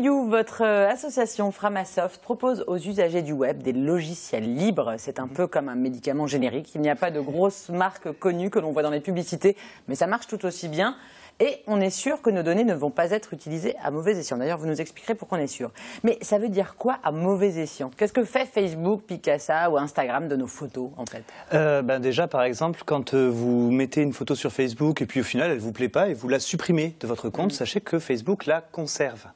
Vous, votre euh, association Framasoft propose aux usagers du web des logiciels libres. C'est un mhm. peu comme un médicament générique. Il n'y a pas de grosses marques connues que l'on voit dans les publicités, mais ça marche tout aussi bien. Et on est sûr que nos données ne vont pas être utilisées à mauvais escient. D'ailleurs, vous nous expliquerez pourquoi on est sûr. Mais ça veut dire quoi à mauvais escient Qu'est-ce que fait Facebook, Picasa ou Instagram de nos photos, en fait euh, ben Déjà, par exemple, quand euh, vous mettez une photo sur Facebook et puis au final, elle ne vous plaît pas et vous la supprimez de votre compte, mm. sachez que Facebook la conserve.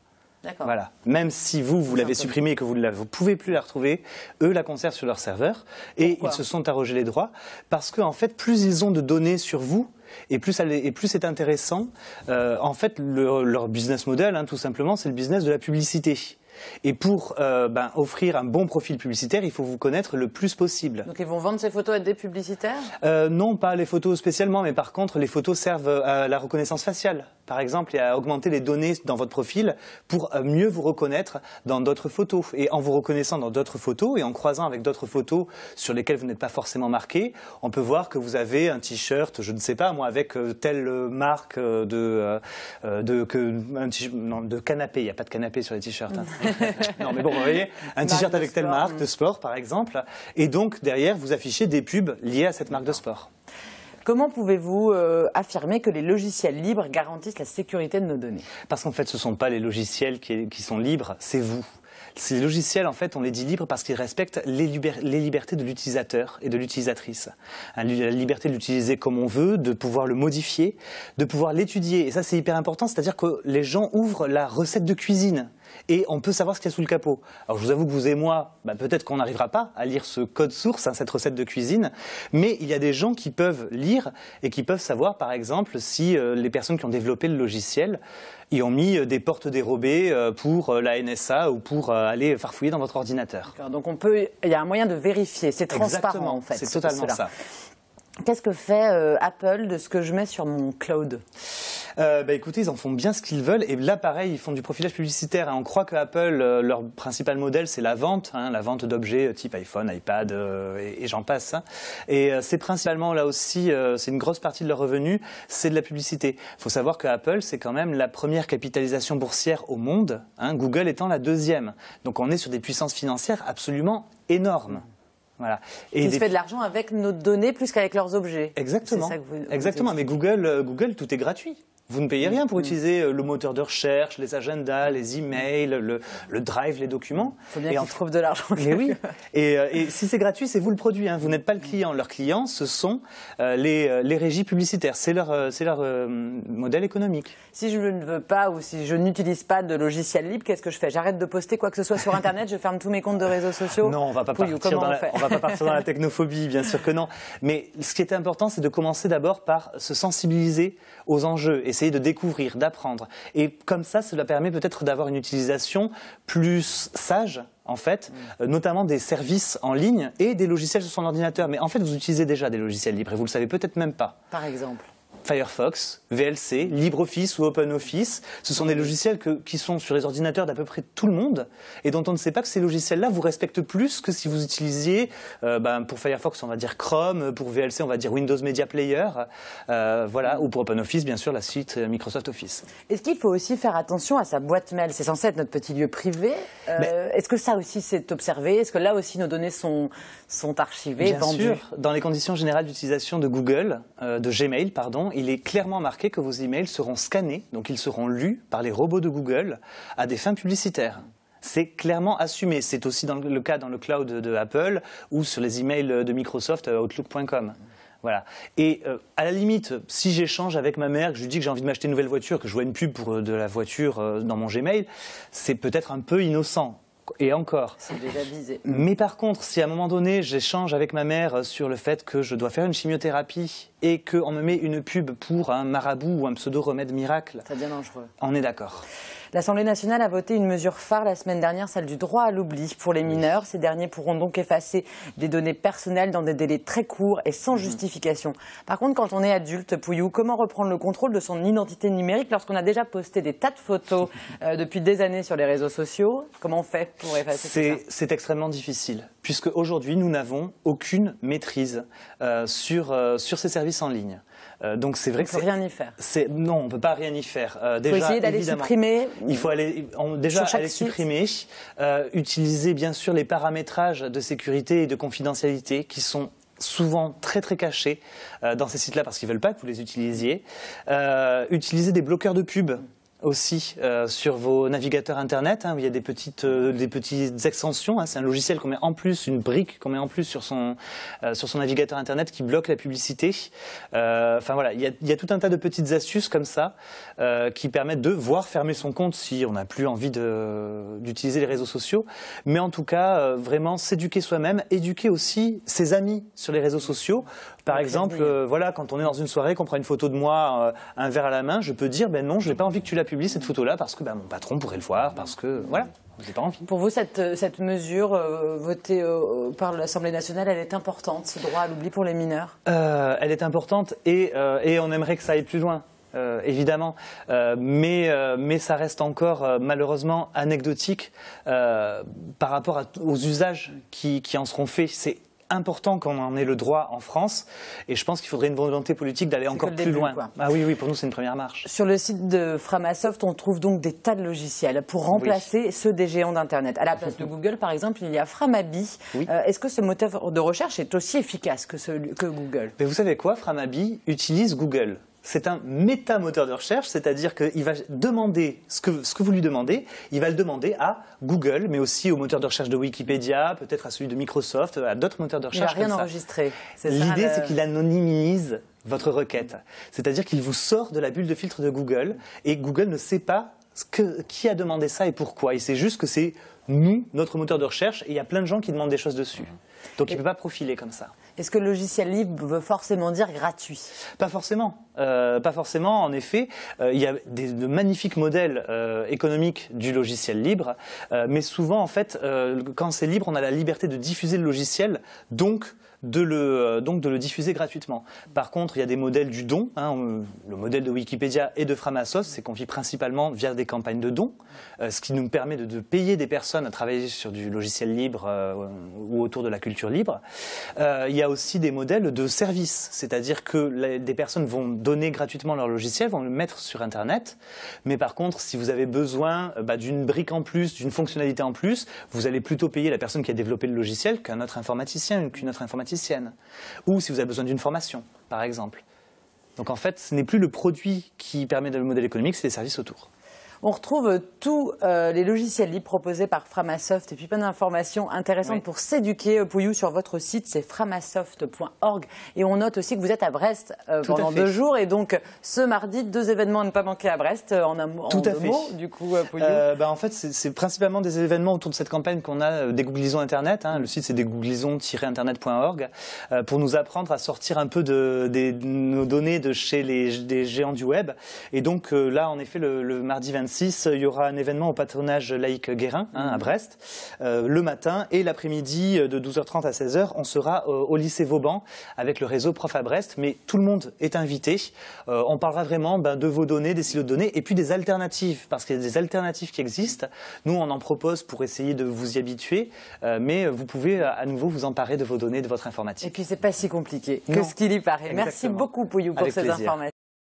Voilà. Même si vous, vous l'avez supprimée et que vous ne pouvez plus la retrouver, eux la conservent sur leur serveur et ils se sont arrogés les droits parce qu'en en fait, plus ils ont de données sur vous, et plus, c'est intéressant. Euh, en fait, leur business model, hein, tout simplement, c'est le business de la publicité. Et pour euh, ben, offrir un bon profil publicitaire, il faut vous connaître le plus possible. Donc ils vont vendre ces photos à des publicitaires euh, Non, pas les photos spécialement, mais par contre, les photos servent euh, à la reconnaissance faciale, par exemple, et à augmenter les données dans votre profil pour euh, mieux vous reconnaître dans d'autres photos. Et en vous reconnaissant dans d'autres photos et en croisant avec d'autres photos sur lesquelles vous n'êtes pas forcément marqué, on peut voir que vous avez un t-shirt, je ne sais pas, moi, avec telle marque de, de, que, de canapé. Il n'y a pas de canapé sur les t-shirts. Hein. non, mais bon, vous voyez, un t-shirt avec telle marque de sport, par exemple. Et donc, derrière, vous affichez des pubs liées à cette marque de sport. Comment pouvez-vous euh, affirmer que les logiciels libres garantissent la sécurité de nos données Parce qu'en fait, ce ne sont pas les logiciels qui, sont libres, c'est vous. Ces logiciels, en fait, on les dit libres parce qu'ils respectent les, les, libertés de l'utilisateur et de l'utilisatrice. Hein, la liberté de l'utiliser comme on veut, de pouvoir le modifier, de pouvoir l'étudier. Et ça, c'est hyper important, c'est-à-dire que les gens ouvrent la recette de cuisine et on peut savoir ce qu'il y a sous le capot. Alors je vous avoue que vous et moi, bah, peut-être qu'on n'arrivera pas à lire ce code source, hein, cette recette de cuisine, mais il y a des gens qui peuvent lire et qui peuvent savoir par exemple si euh, les personnes qui ont développé le logiciel y ont mis euh, des portes dérobées euh, pour la NSA ou pour aller farfouiller dans votre ordinateur. Donc on peut, il y a un moyen de vérifier, c'est transparent en fait. C'est totalement ça. Qu'est-ce que fait euh, Apple de ce que je mets sur mon cloud euh, bah, écoutez, ils en font bien ce qu'ils veulent. Et là, pareil, ils font du profilage publicitaire. Hein. On croit que Apple, euh, leur principal modèle, c'est la vente, hein, la vente d'objets euh, type iPhone, iPad, et, j'en passe. Hein. Et c'est principalement là aussi, c'est une grosse partie de leur revenu, c'est de la publicité. Il faut savoir que Apple, c'est quand même la première capitalisation boursière au monde, Google étant la deuxième. Donc on est sur des puissances financières absolument énormes. Voilà. qui se fait de l'argent avec nos données plus qu'avec leurs objets. Exactement. Exactement. Mais Google, euh, Google, tout est gratuit. Vous ne payez mm, rien pour mm. utiliser euh, le moteur de recherche, les agendas, les emails, le, le drive, les documents. Il faut bien qu'ils trouvent de l'argent. Mais oui. Euh, et, si c'est gratuit, c'est vous le produit. Hein. Vous n'êtes pas le client. Leurs clients, ce sont euh, les, les régies publicitaires. C'est leur, leur modèle économique. Si je ne veux pas ou si je n'utilise pas de logiciel libre, qu'est-ce que je fais J'arrête de poster quoi que ce soit sur Internet Je ferme tous mes comptes de réseaux sociaux Non, on va va pas partir dans la technophobie, bien sûr que non. Mais ce qui est important, c'est de commencer d'abord par se sensibiliser aux enjeux. Et essayer de découvrir, d'apprendre. Et comme ça, cela permet peut-être d'avoir une utilisation plus sage en fait, mm. euh, notamment des services en ligne et des logiciels sur son ordinateur. Mais en fait, vous utilisez déjà des logiciels libres et vous le savez peut-être même pas. Par exemple Firefox, VLC, LibreOffice ou OpenOffice. Ce sont des logiciels qui sont sur les ordinateurs d'à peu près tout le monde et dont on ne sait pas que ces logiciels-là vous respectent plus que si vous utilisiez, euh, ben, pour Firefox, on va dire Chrome, pour VLC, on va dire Windows Media Player, euh, voilà, ou pour OpenOffice, bien sûr, la suite euh, Microsoft Office. Est-ce qu'il faut aussi faire attention à sa boîte mail C'est censé être notre petit lieu privé. Est-ce que ça aussi c'est observé Est-ce que là aussi nos données sont, sont archivées, Dans les conditions générales d'utilisation de Google, de Gmail, pardon, il est clairement marqué que vos emails seront scannés, donc ils seront lus par les robots de Google à des fins publicitaires. C'est clairement assumé. C'est aussi dans le cas dans le cloud de Apple ou sur les emails de Microsoft euh, Outlook.com. Voilà. Et euh, à la limite, si j'échange avec ma mère, que je lui dis que j'ai envie de m'acheter une nouvelle voiture, que je vois une pub pour euh, de la voiture dans mon Gmail, c'est peut-être un peu innocent. Et encore. Mais par contre, si à un moment donné, j'échange avec ma mère euh, sur le fait que je dois faire une chimiothérapie et qu'on me met une pub pour un marabout ou un pseudo-remède miracle. Ça bien dangereux. On est d'accord. L'Assemblée nationale a voté une mesure phare la semaine dernière, celle du droit à l'oubli pour les mineurs. Ces derniers pourront donc effacer des données personnelles dans des délais très courts et sans mhm. justification. Par contre, quand on est adulte, Pouillou, comment reprendre le contrôle de son identité numérique lorsqu'on a déjà posté des tas de photos euh, depuis des années sur les réseaux sociaux Comment on fait pour effacer C'est extrêmement difficile, puisque aujourd'hui, nous n'avons aucune maîtrise euh, sur, euh, sur ces services en ligne. donc c'est vrai on que peut rien y faire. Non, on peut pas rien y faire. déjà, essayer d'aller supprimer, il faut aller déjà aller supprimer, euh, utiliser bien sûr les paramétrages de sécurité et de confidentialité qui sont souvent très très cachés euh, dans ces sites-là parce qu'ils ne veulent pas que vous les utilisiez. Euh, utiliser des bloqueurs de pub aussi euh, sur vos navigateurs internet, hein, où il y a des petites, euh, extensions. Hein. c'est un logiciel qu'on met en plus, une brique qu'on met en plus sur son, euh, navigateur internet qui bloque la publicité. Enfin voilà, il y, a, tout un tas de petites astuces comme ça qui permettent de voir fermer son compte si on n'a plus envie d'utiliser les réseaux sociaux. Mais en tout cas, vraiment s'éduquer soi-même, éduquer aussi ses amis sur les réseaux sociaux par exemple, euh, voilà, quand on est dans une soirée, qu'on prend une photo de moi, euh, un verre à la main, je peux dire, ben non, je n'ai pas envie que tu la publies cette photo-là parce que ben, mon patron pourrait le voir, parce que voilà. n'ai pas envie. Pour vous, cette, euh, cette mesure votée par l'Assemblée nationale, elle est importante, ce droit à l'oubli pour les mineurs Elle est importante et, et on aimerait que ça aille plus loin. évidemment, mais, mais ça reste encore malheureusement anecdotique par rapport aux usages qui, qui, en seront faits. C'est important qu'on en ait le droit en France. Et je pense qu'il faudrait une volonté politique d'aller encore plus loin. Ah oui, oui, pour nous, c'est une première marche. Sur le site de Framasoft, on trouve donc des tas de logiciels pour remplacer ceux des géants d'Internet. À la place de Google, par exemple, il y a Framabi. Euh, est-ce que ce moteur de recherche est aussi efficace que, que Google Mais Vous savez quoi Framabi utilise Google c'est un méta-moteur de recherche, c'est-à-dire qu'il va demander ce que, vous lui demandez, il va le demander à Google, mais aussi au moteur de recherche de Wikipédia, peut-être à celui de Microsoft, à d'autres moteurs de recherche. Il n'a rien enregistré. L'idée, c'est qu'il anonymise votre requête. C'est-à-dire qu'il vous sort de la bulle de filtre de Google et Google ne sait pas qui a demandé ça et pourquoi. Il sait juste que c'est nous, notre moteur de recherche, et il y a plein de gens qui demandent des choses dessus. Donc il ne peut pas profiler comme ça. Est-ce que le logiciel libre veut forcément dire gratuit Pas forcément. Euh, pas forcément. En effet, euh, il y a de magnifiques modèles euh, économiques du logiciel libre, mais souvent, en fait, quand c'est libre, on a la liberté de diffuser le logiciel, donc de le, donc de le diffuser gratuitement. Par contre, il y a des modèles du don. Hein, le modèle de Wikipédia et de Framasos, c'est qu'on vit principalement via des campagnes de dons, ce qui nous permet de, payer des personnes à travailler sur du logiciel libre ou autour de la culture libre. il y a aussi des modèles de services, c'est-à-dire que des personnes vont donner gratuitement leur logiciel, vont le mettre sur Internet. Mais par contre, si vous avez besoin euh, bah, d'une brique en plus, d'une fonctionnalité en plus, vous allez plutôt payer la personne qui a développé le logiciel qu'un autre informaticien ou qu'une autre informaticienne. Ou si vous avez besoin d'une formation, par exemple. Donc en fait, ce n'est plus le produit qui permet le modèle économique, c'est les services autour on retrouve euh, tous euh, les logiciels libres proposés par Framasoft et puis plein d'informations intéressantes pour s'éduquer, euh, Pouillou, sur votre site, c'est framasoft.org. Et on note aussi que vous êtes à Brest pendant deux jours. Et donc, ce mardi, deux événements à ne pas manquer à Brest en un mot fait. du coup, bah, en fait, c'est principalement des événements autour de cette campagne qu'on a des Googlisons Internet. Hein. Le site, c'est dégooglisons-internet.org pour nous apprendre à sortir un peu de, nos données de chez les géants du web. Et donc, là, en effet, le, mardi 20 il y aura un événement au patronage laïque Guérin, hein, à mhm. Brest, euh, le matin. Et l'après-midi, euh, de 12h30 à 16h, on sera euh, au lycée Vauban avec le réseau Prof à Brest. Mais tout le monde est invité. on parlera vraiment ben, de vos données, des silos de données, et puis des alternatives, parce qu'il y a des alternatives qui existent. Nous, on en propose pour essayer de vous y habituer, mais vous pouvez à nouveau vous emparer de vos données, de votre informatique. Et puis, c'est pas si compliqué que ce qu'il y paraît. Merci beaucoup, Pouillou, pour ces informations.